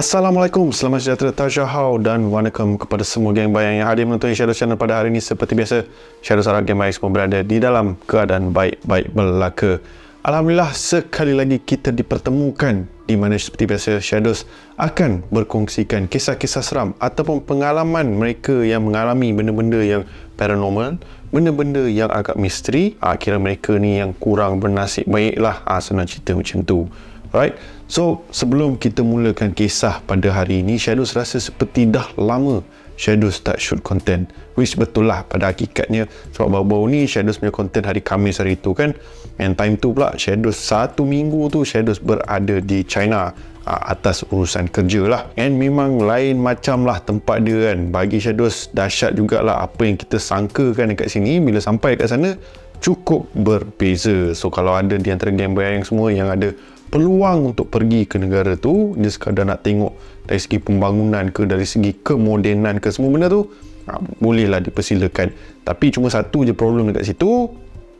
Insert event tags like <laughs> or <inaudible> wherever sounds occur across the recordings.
Assalamualaikum, selamat sejahtera, tajahau dan wanakam kepada semua geng bayang yang hadir menonton Shadow Channel pada hari ini Seperti biasa, Shadow Sarap Geng Bayang semua berada di dalam keadaan baik-baik belaka Alhamdulillah, sekali lagi kita dipertemukan di mana seperti biasa Shadows akan berkongsikan kisah-kisah seram ataupun pengalaman mereka yang mengalami benda-benda yang paranormal benda-benda yang agak misteri akhirnya ah, mereka ni yang kurang bernasib Baiklah lah ha, senang cerita macam tu right So, sebelum kita mulakan kisah pada hari ini, Shadows rasa seperti dah lama Shadows tak shoot content. Which betul lah pada hakikatnya sebab baru-baru ni Shadows punya content hari Kamis hari itu kan. And time tu pula Shadows satu minggu tu Shadows berada di China atas urusan kerja lah. And memang lain macam lah tempat dia kan. Bagi Shadows dahsyat jugalah apa yang kita sangka sangkakan dekat sini bila sampai dekat sana cukup berbeza. So kalau ada di antara gambar yang semua yang ada peluang untuk pergi ke negara tu dia sekadar nak tengok dari segi pembangunan ke dari segi kemodenan ke semua benda tu ha, bolehlah dipersilakan tapi cuma satu je problem dekat situ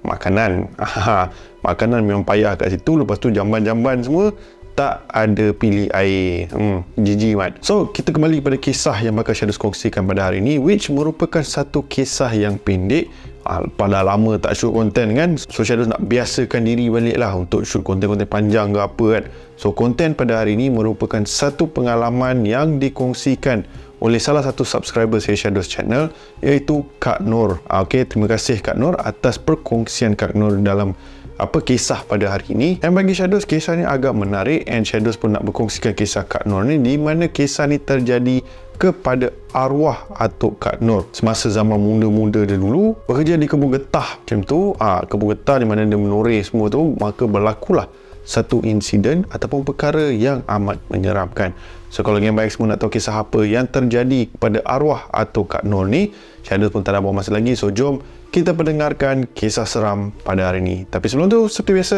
makanan ha, <laughs> makanan memang payah kat situ lepas tu jamban-jamban semua tak ada pilih air hmm, GG Mat so kita kembali kepada kisah yang bakal Shadows kongsikan pada hari ini which merupakan satu kisah yang pendek ah, pada lama tak shoot content kan so Shadows nak biasakan diri balik lah untuk shoot konten-konten panjang ke apa kan so konten pada hari ini merupakan satu pengalaman yang dikongsikan oleh salah satu subscriber saya Shadows channel iaitu Kak Nur ah, ok terima kasih Kak Nur atas perkongsian Kak Nur dalam apa kisah pada hari ini dan bagi Shadows kisah ni agak menarik and Shadows pun nak berkongsikan kisah Kak Nur ni di mana kisah ni terjadi kepada arwah Atuk Kak Nur semasa zaman muda-muda dia dulu bekerja di kebun getah macam tu ah kebun getah di mana dia menoreh semua tu maka berlakulah satu insiden ataupun perkara yang amat menyeramkan so kalau yang baik semua nak tahu kisah apa yang terjadi kepada arwah Atuk Kak Nur ni Shadows pun tak ada buang masa lagi so jom kita pendengarkan kisah seram pada hari ini. Tapi sebelum tu, seperti biasa,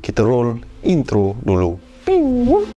kita roll intro dulu. Ping.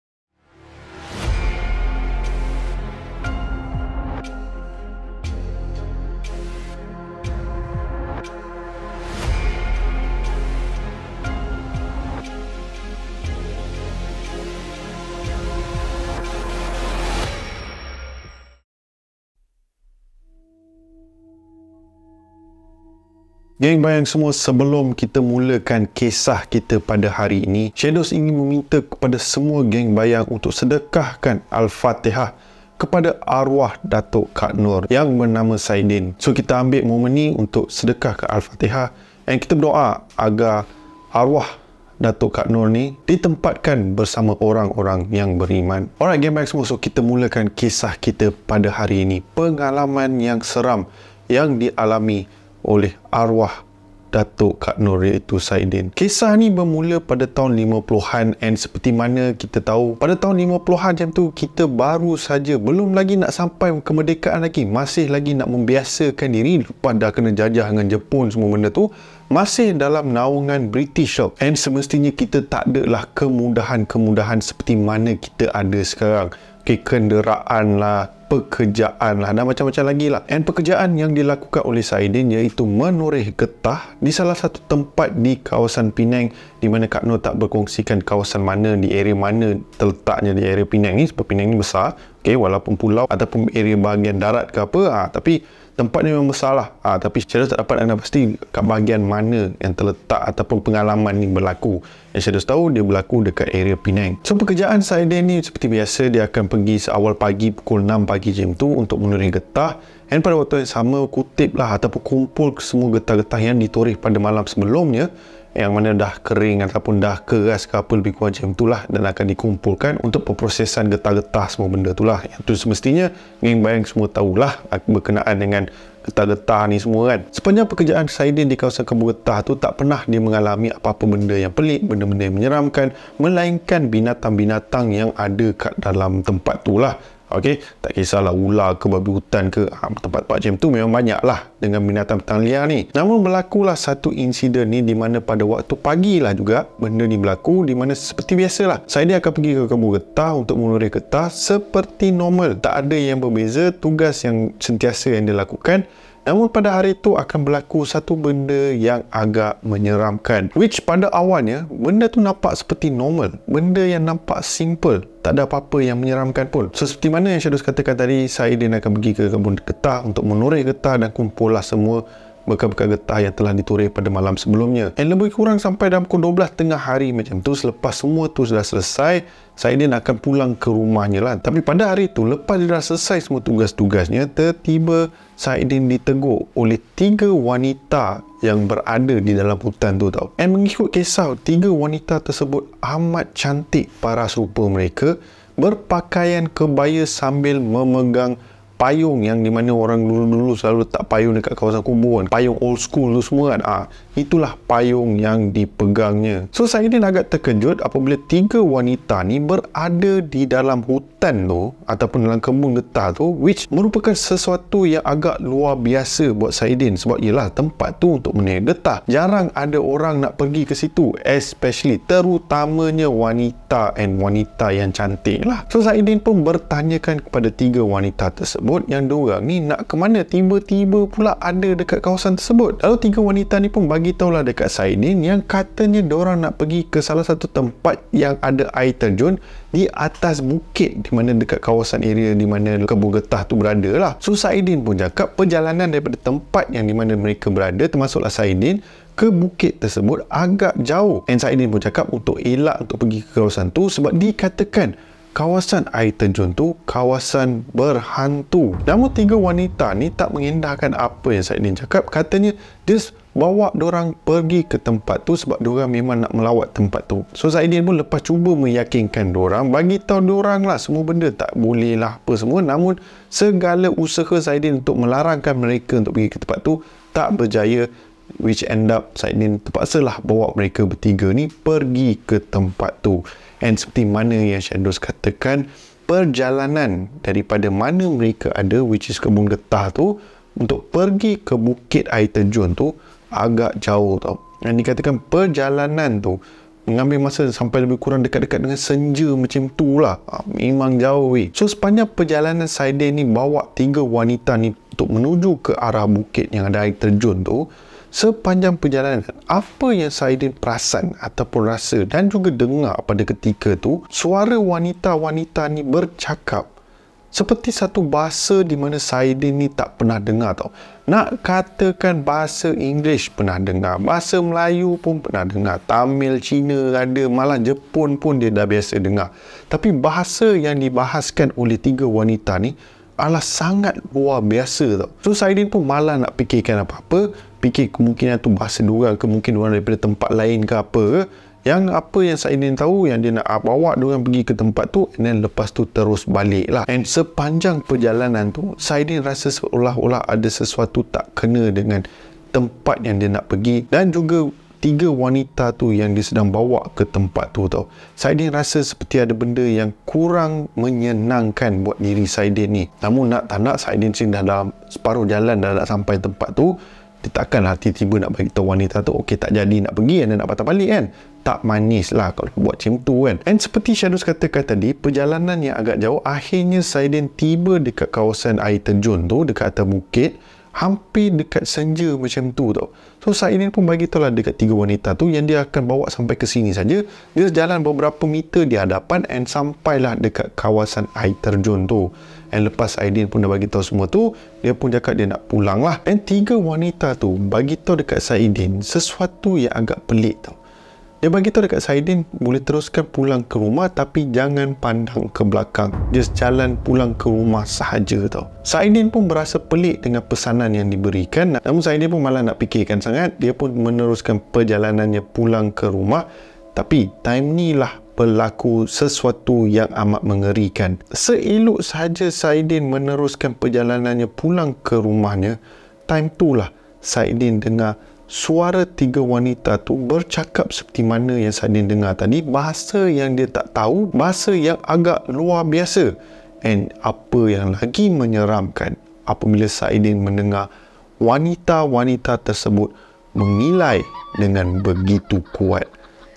Yang bayang semua sebelum kita mulakan kisah kita pada hari ini, Shadows ingin meminta kepada semua geng bayang untuk sedekahkan Al-Fatihah kepada arwah Datuk Kak Nur yang bernama Saidin. So kita ambil momen ini untuk sedekah ke Al-Fatihah dan kita berdoa agar arwah Datuk Kak Nur ni ditempatkan bersama orang-orang yang beriman. Alright geng bayang semua, so kita mulakan kisah kita pada hari ini. Pengalaman yang seram yang dialami oleh arwah Datuk Kak Nur iaitu Saidin. Kisah ni bermula pada tahun 50-an and seperti mana kita tahu pada tahun 50-an macam tu kita baru saja belum lagi nak sampai kemerdekaan lagi masih lagi nak membiasakan diri lepas dah kena jajah dengan Jepun semua benda tu masih dalam naungan British Shop and semestinya kita tak lah kemudahan-kemudahan seperti mana kita ada sekarang Kenderaan lah pekerjaan lah dan macam-macam lagi lah Dan pekerjaan yang dilakukan oleh Saidin iaitu menoreh getah di salah satu tempat di kawasan Penang di mana Kak Nur tak berkongsikan kawasan mana di area mana terletaknya di area Penang ni sebab Penang ni besar okay, walaupun pulau ataupun area bahagian darat ke apa ha, tapi tempat ni memang besar lah ha, tapi Shadow tak dapat anda pasti kat bahagian mana yang terletak ataupun pengalaman ni berlaku yang saya dah tahu dia berlaku dekat area Penang so pekerjaan saya ni seperti biasa dia akan pergi seawal pagi pukul 6 pagi jam tu untuk menurut getah dan pada waktu yang sama kutip lah ataupun kumpul semua getah-getah yang ditoreh pada malam sebelumnya yang mana dah kering ataupun dah keras ke apa lebih kurang macam itulah dan akan dikumpulkan untuk perprosesan getah-getah semua benda itulah yang tu semestinya geng bayang semua tahulah berkenaan dengan getah-getah ni semua kan sepanjang pekerjaan Saidin di kawasan kebun getah tu tak pernah dia mengalami apa-apa benda yang pelik benda-benda yang menyeramkan melainkan binatang-binatang yang ada kat dalam tempat itulah. Okey, tak kisahlah ular ke babi hutan ke tempat-tempat ha, macam tu memang banyaklah dengan binatang petang liar ni. Namun berlakulah satu insiden ni di mana pada waktu pagi lah juga benda ni berlaku di mana seperti biasalah. Saya dia akan pergi ke kebun getah untuk menguri getah seperti normal. Tak ada yang berbeza tugas yang sentiasa yang dia lakukan Namun pada hari itu akan berlaku satu benda yang agak menyeramkan. Which pada awalnya, benda tu nampak seperti normal. Benda yang nampak simple. Tak ada apa-apa yang menyeramkan pun. So, seperti mana yang Shadows katakan tadi, saya dan akan pergi ke kebun getah untuk menoreh getah dan kumpullah semua bekal-bekal getah yang telah diturih pada malam sebelumnya. Dan lebih kurang sampai dalam pukul 12 tengah hari macam tu selepas semua tu sudah selesai, Saidin akan pulang ke rumahnya lah. Tapi pada hari tu lepas dia dah selesai semua tugas-tugasnya, tiba Saidin ditegur oleh tiga wanita yang berada di dalam hutan tu tau. Dan mengikut kisah, tiga wanita tersebut amat cantik paras rupa mereka berpakaian kebaya sambil memegang payung yang di mana orang dulu-dulu selalu letak payung dekat kawasan kubur Payung old school tu semua kan. Ah, itulah payung yang dipegangnya. So saya ni agak terkejut apabila tiga wanita ni berada di dalam hutan kesulitan tu ataupun dalam kembung getah tu which merupakan sesuatu yang agak luar biasa buat Saidin sebab ialah tempat tu untuk meniaga getah jarang ada orang nak pergi ke situ especially terutamanya wanita and wanita yang cantik lah so Saidin pun bertanyakan kepada tiga wanita tersebut yang diorang ni nak ke mana tiba-tiba pula ada dekat kawasan tersebut lalu tiga wanita ni pun bagi tahulah dekat Saidin yang katanya diorang nak pergi ke salah satu tempat yang ada air terjun di atas bukit di mana dekat kawasan area di mana kebun getah tu berada lah. So Saidin pun cakap perjalanan daripada tempat yang di mana mereka berada termasuklah Saidin ke bukit tersebut agak jauh. And Saidin pun cakap untuk elak untuk pergi ke kawasan tu sebab dikatakan kawasan air terjun tu kawasan berhantu. Namun tiga wanita ni tak mengindahkan apa yang Said Din cakap. Katanya dia bawa orang pergi ke tempat tu sebab orang memang nak melawat tempat tu. So Zaidin pun lepas cuba meyakinkan orang, bagi tahu orang lah semua benda tak boleh lah apa semua. Namun segala usaha Zaidin untuk melarangkan mereka untuk pergi ke tempat tu tak berjaya which end up Saidin terpaksa lah bawa mereka bertiga ni pergi ke tempat tu. And seperti mana yang Shadows katakan, perjalanan daripada mana mereka ada, which is kebun getah tu, untuk pergi ke bukit air terjun tu, agak jauh tau. Dan dikatakan perjalanan tu, mengambil masa sampai lebih kurang dekat-dekat dengan senja macam tu lah. Ha, memang jauh weh. So, sepanjang perjalanan Saiden ni bawa tiga wanita ni untuk menuju ke arah bukit yang ada air terjun tu, sepanjang perjalanan apa yang Saidin perasan ataupun rasa dan juga dengar pada ketika tu suara wanita-wanita ni bercakap seperti satu bahasa di mana Saidin ni tak pernah dengar tau nak katakan bahasa English pernah dengar bahasa Melayu pun pernah dengar Tamil, Cina ada malah Jepun pun dia dah biasa dengar tapi bahasa yang dibahaskan oleh tiga wanita ni adalah sangat luar biasa tau so Saidin pun malah nak fikirkan apa-apa fikir kemungkinan tu bahasa diorang ke mungkin diorang daripada tempat lain ke apa ke yang apa yang saya ingin tahu yang dia nak bawa dia orang pergi ke tempat tu and then lepas tu terus balik lah and sepanjang perjalanan tu saya Saidin rasa seolah-olah ada sesuatu tak kena dengan tempat yang dia nak pergi dan juga tiga wanita tu yang dia sedang bawa ke tempat tu tau Saidin rasa seperti ada benda yang kurang menyenangkan buat diri Saidin ni namun nak tak nak Saidin sendiri dah dalam separuh jalan dah nak sampai tempat tu dia takkanlah tiba-tiba nak bagi tahu wanita tu okey tak jadi nak pergi dan nak patah balik kan tak manis lah kalau buat macam tu kan and seperti Shadows katakan tadi perjalanan yang agak jauh akhirnya Saiden tiba dekat kawasan air terjun tu dekat atas bukit hampir dekat senja macam tu tau so Saiden pun bagi lah dekat tiga wanita tu yang dia akan bawa sampai ke sini saja dia jalan beberapa meter di hadapan and sampailah dekat kawasan air terjun tu And lepas Aidin pun dah bagi tahu semua tu, dia pun cakap dia nak pulang lah. And tiga wanita tu bagi tahu dekat Saidin sesuatu yang agak pelik tau. Dia bagi tahu dekat Saidin boleh teruskan pulang ke rumah tapi jangan pandang ke belakang. Just jalan pulang ke rumah sahaja tau. Saidin pun berasa pelik dengan pesanan yang diberikan. Namun Saidin pun malah nak fikirkan sangat. Dia pun meneruskan perjalanannya pulang ke rumah tapi time ni lah berlaku sesuatu yang amat mengerikan. Seelok sahaja Saidin meneruskan perjalanannya pulang ke rumahnya, time tu lah Saidin dengar suara tiga wanita tu bercakap seperti mana yang Saidin dengar tadi, bahasa yang dia tak tahu, bahasa yang agak luar biasa. And apa yang lagi menyeramkan apabila Saidin mendengar wanita-wanita tersebut mengilai dengan begitu kuat.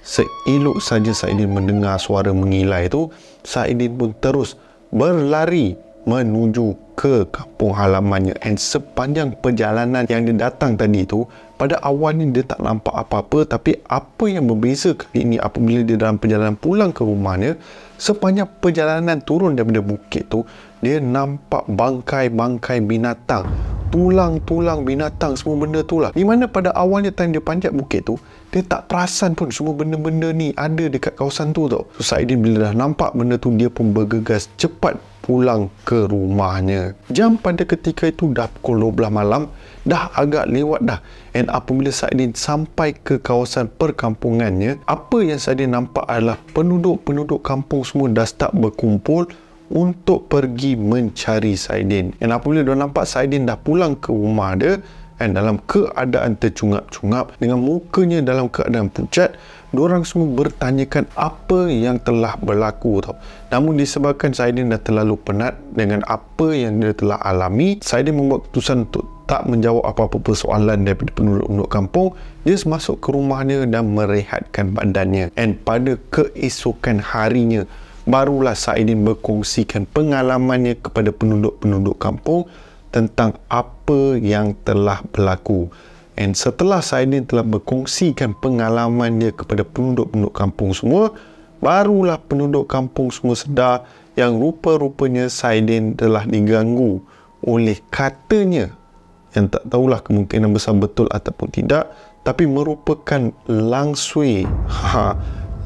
Seelok saja Saidin mendengar suara mengilai itu, Saidin pun terus berlari menuju ke kampung halamannya and sepanjang perjalanan yang dia datang tadi itu, pada awalnya dia tak nampak apa-apa tapi apa yang berbeza kali ini apabila dia dalam perjalanan pulang ke rumahnya sepanjang perjalanan turun daripada bukit tu dia nampak bangkai-bangkai binatang tulang-tulang binatang semua benda tu lah di mana pada awalnya time dia panjat bukit tu dia tak perasan pun semua benda-benda ni ada dekat kawasan tu tau so Saidin bila dah nampak benda tu dia pun bergegas cepat pulang ke rumahnya jam pada ketika itu dah pukul 12 malam dah agak lewat dah and apabila Saidin sampai ke kawasan perkampungannya apa yang Saidin nampak adalah penduduk-penduduk kampung semua dah start berkumpul untuk pergi mencari Saidin. And apabila dia nampak Saidin dah pulang ke rumah dia and dalam keadaan tercungap-cungap dengan mukanya dalam keadaan pucat, orang semua bertanyakan apa yang telah berlaku tau. Namun disebabkan Saidin dah terlalu penat dengan apa yang dia telah alami, Saidin membuat keputusan untuk tak menjawab apa-apa persoalan daripada penduduk-penduduk kampung dia masuk ke rumahnya dan merehatkan badannya and pada keesokan harinya barulah Saidin berkongsikan pengalamannya kepada penduduk-penduduk kampung tentang apa yang telah berlaku. Dan setelah Saidin telah berkongsikan pengalamannya kepada penduduk-penduduk kampung semua, barulah penduduk kampung semua sedar yang rupa-rupanya Saidin telah diganggu oleh katanya yang tak tahulah kemungkinan besar betul ataupun tidak tapi merupakan langsui. <laughs> Ha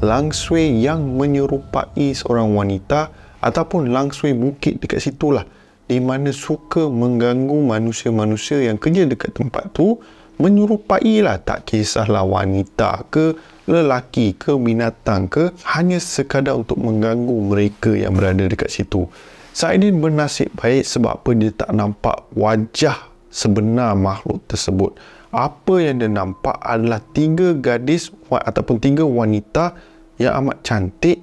langsui yang menyerupai seorang wanita ataupun langsui bukit dekat situ lah di mana suka mengganggu manusia-manusia yang kerja dekat tempat tu menyerupai lah tak kisahlah wanita ke lelaki ke binatang ke hanya sekadar untuk mengganggu mereka yang berada dekat situ Saidin bernasib baik sebab apa dia tak nampak wajah sebenar makhluk tersebut apa yang dia nampak adalah tiga gadis ataupun tiga wanita yang amat cantik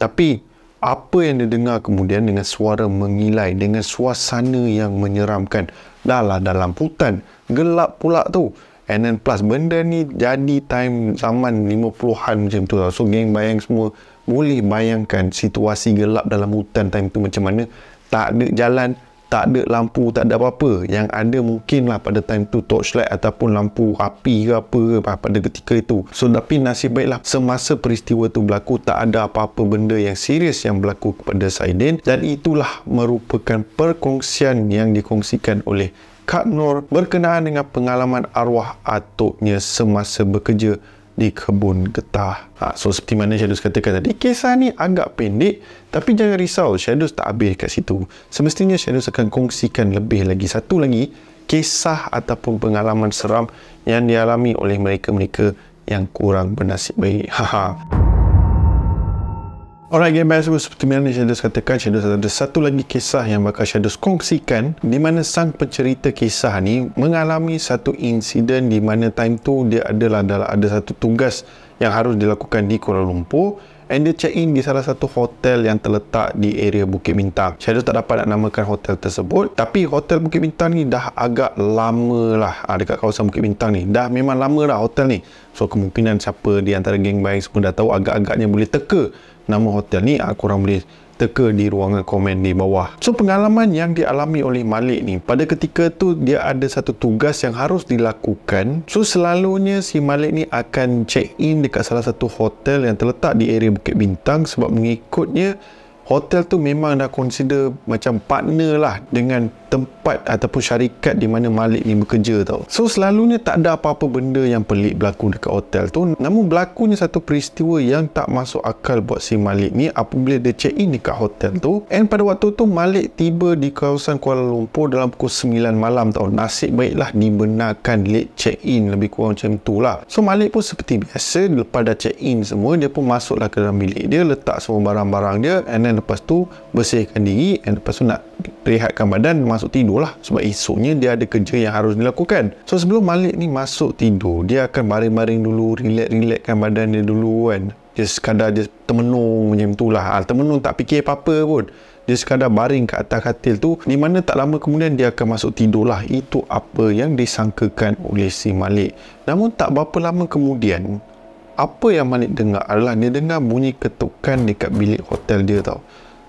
tapi apa yang dia dengar kemudian dengan suara mengilai dengan suasana yang menyeramkan dalam dalam hutan gelap pula tu and then plus benda ni jadi time zaman 50-an macam tu lah. so geng bayang semua boleh bayangkan situasi gelap dalam hutan time tu macam mana tak ada jalan tak ada lampu, tak ada apa-apa. Yang ada mungkin lah pada time tu torchlight ataupun lampu api ke apa ke ah, pada ketika itu. So tapi nasib baiklah semasa peristiwa tu berlaku tak ada apa-apa benda yang serius yang berlaku kepada Saidin dan itulah merupakan perkongsian yang dikongsikan oleh Kak Nur berkenaan dengan pengalaman arwah atuknya semasa bekerja di kebun getah. Ha, so seperti mana Shadows katakan tadi, kisah ni agak pendek tapi jangan risau Shadows tak habis kat situ. Semestinya Shadows akan kongsikan lebih lagi satu lagi kisah ataupun pengalaman seram yang dialami oleh mereka-mereka yang kurang bernasib baik. Haha. Orang yang biasa seperti mana Shadows katakan Shadows ada satu lagi kisah yang bakal Shadows kongsikan di mana sang pencerita kisah ni mengalami satu insiden di mana time tu dia adalah dalam ada satu tugas yang harus dilakukan di Kuala Lumpur and dia check in di salah satu hotel yang terletak di area Bukit Bintang Shadows tak dapat nak namakan hotel tersebut tapi hotel Bukit Bintang ni dah agak lama lah ha, dekat kawasan Bukit Bintang ni dah memang lama lah hotel ni so kemungkinan siapa di antara geng baik semua dah tahu agak-agaknya boleh teka nama hotel ni uh, ah, korang boleh teka di ruangan komen di bawah so pengalaman yang dialami oleh Malik ni pada ketika tu dia ada satu tugas yang harus dilakukan so selalunya si Malik ni akan check in dekat salah satu hotel yang terletak di area Bukit Bintang sebab mengikutnya hotel tu memang dah consider macam partner lah dengan tempat ataupun syarikat di mana Malik ni bekerja tau. So selalunya tak ada apa-apa benda yang pelik berlaku dekat hotel tu. Namun berlakunya satu peristiwa yang tak masuk akal buat si Malik ni apabila dia check in dekat hotel tu. And pada waktu tu Malik tiba di kawasan Kuala Lumpur dalam pukul 9 malam tau. Nasib baiklah dibenarkan late check in lebih kurang macam tu lah. So Malik pun seperti biasa lepas dah check in semua dia pun masuklah ke dalam bilik dia letak semua barang-barang dia and then lepas tu bersihkan diri and lepas tu nak rehatkan badan masuk masuk tidur lah sebab esoknya dia ada kerja yang harus dilakukan so sebelum Malik ni masuk tidur dia akan baring-baring dulu relax-relaxkan badan dia dulu kan dia sekadar dia termenung macam tu lah ha, termenung tak fikir apa-apa pun dia sekadar baring ke atas katil tu di mana tak lama kemudian dia akan masuk tidur lah itu apa yang disangkakan oleh si Malik namun tak berapa lama kemudian apa yang Malik dengar adalah dia dengar bunyi ketukan dekat bilik hotel dia tau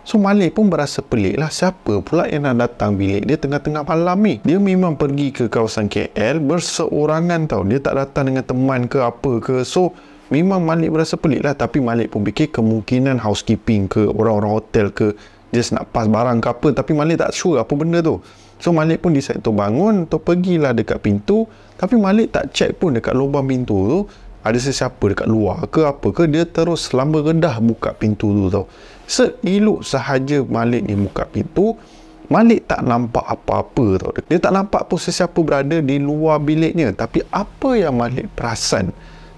So Malik pun berasa pelik lah siapa pula yang nak datang bilik dia tengah-tengah malam ni. Dia memang pergi ke kawasan KL berseorangan tau. Dia tak datang dengan teman ke apa ke. So memang Malik berasa pelik lah tapi Malik pun fikir kemungkinan housekeeping ke orang-orang hotel ke just nak pas barang ke apa tapi Malik tak sure apa benda tu. So Malik pun decide tu bangun atau pergilah dekat pintu tapi Malik tak check pun dekat lubang pintu tu ada sesiapa dekat luar ke apa ke dia terus selama redah buka pintu tu tau. Seiluk sahaja Malik ni buka pintu Malik tak nampak apa-apa tau. Dia tak nampak pun sesiapa berada di luar biliknya Tapi apa yang Malik perasan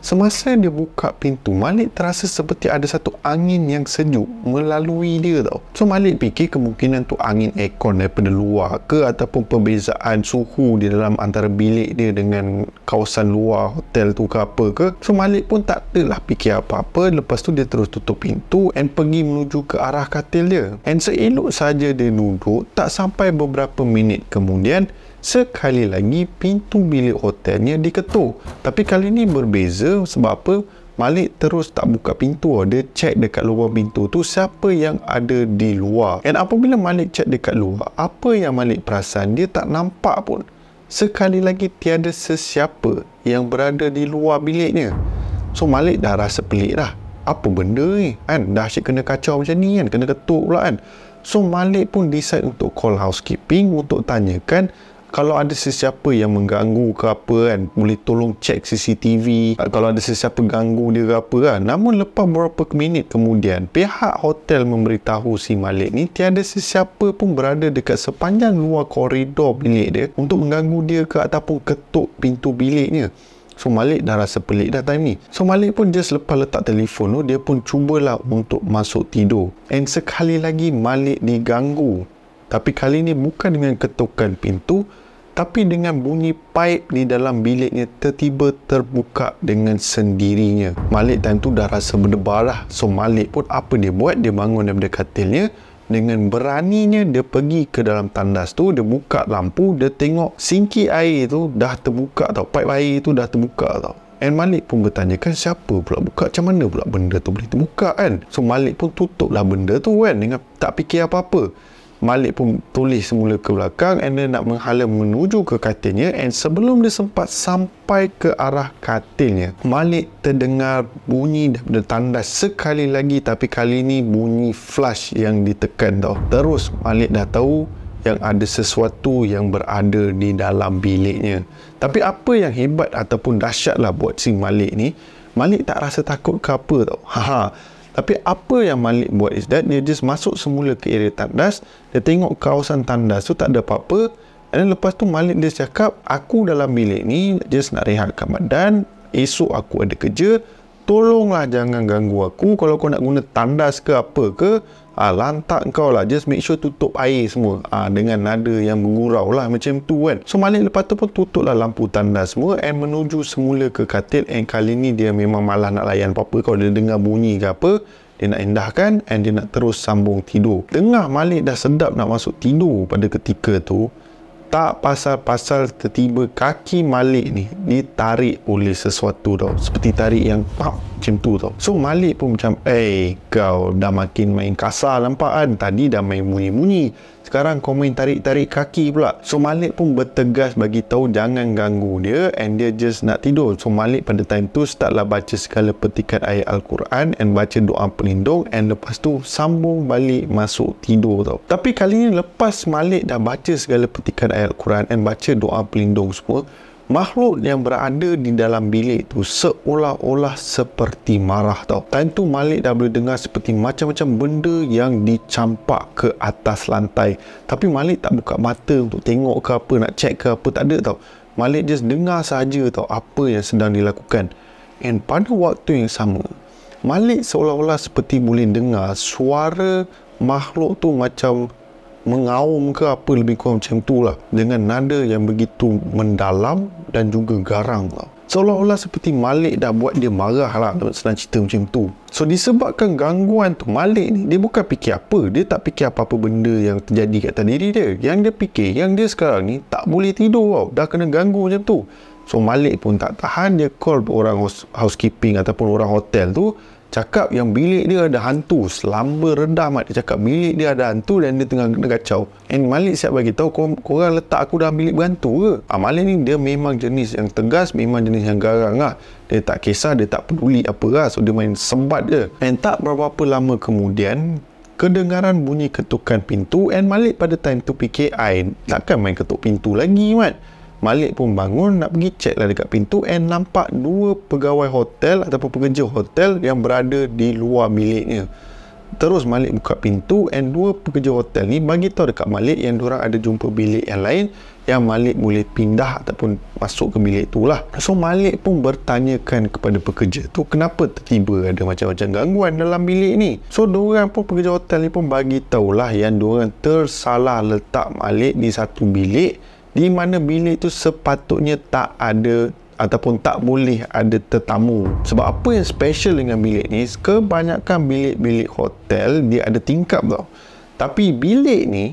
Semasa dia buka pintu, Malik terasa seperti ada satu angin yang sejuk melalui dia tau. So Malik fikir kemungkinan tu angin aircon daripada luar ke ataupun perbezaan suhu di dalam antara bilik dia dengan kawasan luar hotel tu ke apa ke. So Malik pun tak telah fikir apa-apa. Lepas tu dia terus tutup pintu and pergi menuju ke arah katil dia. And seelok saja dia duduk, tak sampai beberapa minit kemudian, sekali lagi pintu bilik hotelnya diketuk tapi kali ni berbeza sebab apa Malik terus tak buka pintu dia cek dekat luar pintu tu siapa yang ada di luar and apabila Malik cek dekat luar apa yang Malik perasan dia tak nampak pun sekali lagi tiada sesiapa yang berada di luar biliknya so Malik dah rasa pelik dah apa benda ni kan dah asyik kena kacau macam ni kan kena ketuk pula kan so Malik pun decide untuk call housekeeping untuk tanyakan kalau ada sesiapa yang mengganggu ke apa kan boleh tolong cek CCTV kalau ada sesiapa ganggu dia ke apa kan namun lepas beberapa minit kemudian pihak hotel memberitahu si Malik ni tiada sesiapa pun berada dekat sepanjang luar koridor bilik dia untuk mengganggu dia ke ataupun ketuk pintu biliknya So Malik dah rasa pelik dah time ni So Malik pun just lepas letak telefon tu Dia pun cubalah untuk masuk tidur And sekali lagi Malik diganggu tapi kali ini bukan dengan ketukan pintu tapi dengan bunyi pipe di dalam biliknya tertiba terbuka dengan sendirinya. Malik time tu dah rasa berdebar lah. So Malik pun apa dia buat? Dia bangun daripada katilnya. Dengan beraninya dia pergi ke dalam tandas tu. Dia buka lampu. Dia tengok sinki air tu dah terbuka tau. Pipe air tu dah terbuka tau. And Malik pun bertanya kan siapa pula buka macam mana pula benda tu boleh terbuka kan. So Malik pun tutup lah benda tu kan dengan tak fikir apa-apa. Malik pun tulis semula ke belakang and then nak menghala menuju ke katilnya and sebelum dia sempat sampai ke arah katilnya Malik terdengar bunyi daripada tandas sekali lagi tapi kali ni bunyi flash yang ditekan tau terus Malik dah tahu yang ada sesuatu yang berada di dalam biliknya tapi apa yang hebat ataupun dahsyat lah buat si Malik ni Malik tak rasa takut ke apa tau <laughs> haha tapi apa yang Malik buat is that dia just masuk semula ke area tandas, dia tengok kawasan tandas tu tak ada apa-apa. And then lepas tu Malik dia cakap, aku dalam bilik ni just nak rehatkan dan esok aku ada kerja, tolonglah jangan ganggu aku kalau kau nak guna tandas ke apa ke, ha, lantak kau lah just make sure tutup air semua ha, dengan nada yang mengurau lah macam tu kan so Malik lepas tu pun tutup lah lampu tanda semua and menuju semula ke katil and kali ni dia memang malah nak layan apa-apa kau dia dengar bunyi ke apa dia nak indahkan and dia nak terus sambung tidur tengah Malik dah sedap nak masuk tidur pada ketika tu tak pasal-pasal tertiba kaki Malik ni ditarik oleh sesuatu tau seperti tarik yang pap ah, macam tu tau so Malik pun macam eh kau dah makin main kasar nampak kan tadi dah main muni-muni, sekarang kau main tarik-tarik kaki pula so Malik pun bertegas bagi tahu jangan ganggu dia and dia just nak tidur so Malik pada time tu startlah baca segala petikan ayat Al-Quran and baca doa pelindung and lepas tu sambung balik masuk tidur tau tapi kali ni lepas Malik dah baca segala petikan ayat-ayat Quran and baca doa pelindung semua makhluk yang berada di dalam bilik tu seolah-olah seperti marah tau time tu Malik dah boleh dengar seperti macam-macam benda yang dicampak ke atas lantai tapi Malik tak buka mata untuk tengok ke apa nak check ke apa tak ada tau Malik just dengar saja tau apa yang sedang dilakukan and pada waktu yang sama Malik seolah-olah seperti boleh dengar suara makhluk tu macam mengaum ke apa lebih kurang macam tu lah dengan nada yang begitu mendalam dan juga garang lah seolah-olah seperti Malik dah buat dia marah lah senang cerita macam tu so disebabkan gangguan tu Malik ni dia bukan fikir apa dia tak fikir apa-apa benda yang terjadi kat tanah diri dia yang dia fikir yang dia sekarang ni tak boleh tidur tau dah kena ganggu macam tu so Malik pun tak tahan dia call orang housekeeping ataupun orang hotel tu cakap yang bilik dia ada hantu selamba redam dia cakap bilik dia ada hantu dan dia tengah kena kacau and Malik siap bagi tahu kau korang letak aku dalam bilik berhantu ke ah, Malik ni dia memang jenis yang tegas memang jenis yang garang lah dia tak kisah dia tak peduli apa lah so dia main sebat je and tak berapa lama kemudian kedengaran bunyi ketukan pintu and Malik pada time tu fikir takkan main ketuk pintu lagi Mat Malik pun bangun nak pergi check lah dekat pintu and nampak dua pegawai hotel ataupun pekerja hotel yang berada di luar miliknya. Terus Malik buka pintu and dua pekerja hotel ni bagi tahu dekat Malik yang diorang ada jumpa bilik yang lain yang Malik boleh pindah ataupun masuk ke bilik tu lah. So Malik pun bertanyakan kepada pekerja tu kenapa tiba ada macam-macam gangguan dalam bilik ni. So diorang pun pekerja hotel ni pun bagi tahulah yang diorang tersalah letak Malik di satu bilik di mana bilik itu sepatutnya tak ada ataupun tak boleh ada tetamu sebab apa yang special dengan bilik ni kebanyakan bilik-bilik hotel dia ada tingkap tau tapi bilik ni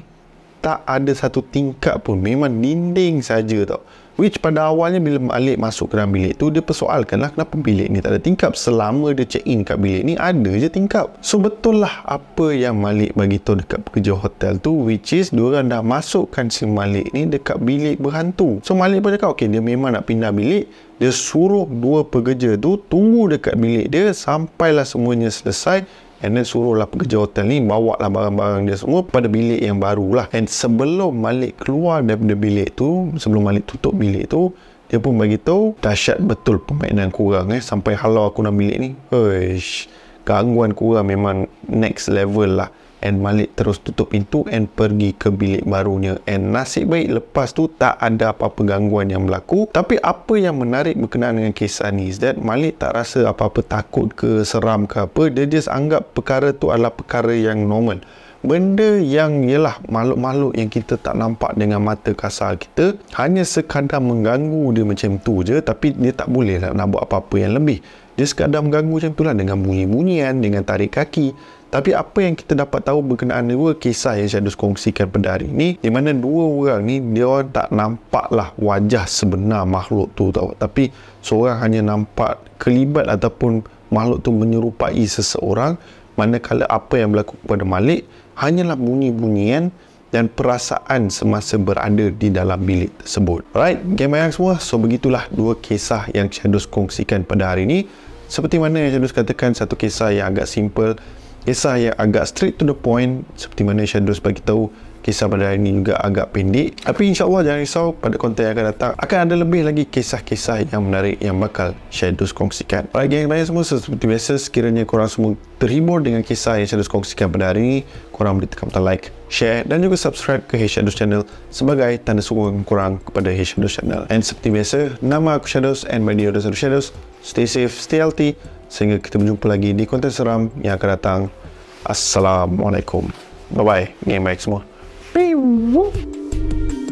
tak ada satu tingkap pun memang dinding saja tau Which pada awalnya bila Malik masuk ke dalam bilik tu, dia persoalkan persoalkanlah kenapa bilik ni tak ada tingkap. Selama dia check in kat bilik ni, ada je tingkap. So betul lah apa yang Malik tahu dekat pekerja hotel tu, which is diorang dah masukkan si Malik ni dekat bilik berhantu. So Malik pun cakap, okay dia memang nak pindah bilik. Dia suruh dua pekerja tu tunggu dekat bilik dia sampailah semuanya selesai And then suruhlah pekerja hotel ni bawa lah barang-barang dia semua pada bilik yang baru lah. And sebelum Malik keluar daripada bilik tu, sebelum Malik tutup bilik tu, dia pun beritahu dahsyat betul permainan kurang eh. Sampai halau aku nak bilik ni. Hush. Gangguan kurang memang next level lah and Malik terus tutup pintu and pergi ke bilik barunya and nasib baik lepas tu tak ada apa-apa gangguan yang berlaku tapi apa yang menarik berkenaan dengan kisah ni is that Malik tak rasa apa-apa takut ke seram ke apa dia just anggap perkara tu adalah perkara yang normal benda yang ialah makhluk-makhluk yang kita tak nampak dengan mata kasar kita hanya sekadar mengganggu dia macam tu je tapi dia tak boleh lah nak buat apa-apa yang lebih dia sekadar mengganggu macam tu lah dengan bunyi-bunyian dengan tarik kaki tapi apa yang kita dapat tahu berkenaan dua kisah yang saya harus kongsikan pada hari ini di mana dua orang ni dia orang tak lah wajah sebenar makhluk tu tahu. Tapi seorang hanya nampak kelibat ataupun makhluk tu menyerupai seseorang manakala apa yang berlaku pada Malik hanyalah bunyi-bunyian dan perasaan semasa berada di dalam bilik tersebut. Alright, game bayang semua. So, begitulah dua kisah yang Shadows kongsikan pada hari ini. Seperti mana yang Shadows katakan, satu kisah yang agak simple kisah yang agak straight to the point seperti mana Shadows bagi tahu kisah pada hari ini juga agak pendek tapi insyaAllah jangan risau pada konten yang akan datang akan ada lebih lagi kisah-kisah yang menarik yang bakal Shadows kongsikan Baik geng banyak semua seperti biasa sekiranya korang semua terhibur dengan kisah yang Shadows kongsikan pada hari ini korang boleh tekan butang like share dan juga subscribe ke Shadows channel sebagai tanda sokongan korang kepada Shadows channel and seperti biasa nama aku Shadows and my dear Shadows stay safe stay healthy sehingga kita berjumpa lagi di konten seram yang akan datang Assalamualaikum bye bye game baik semua Beep.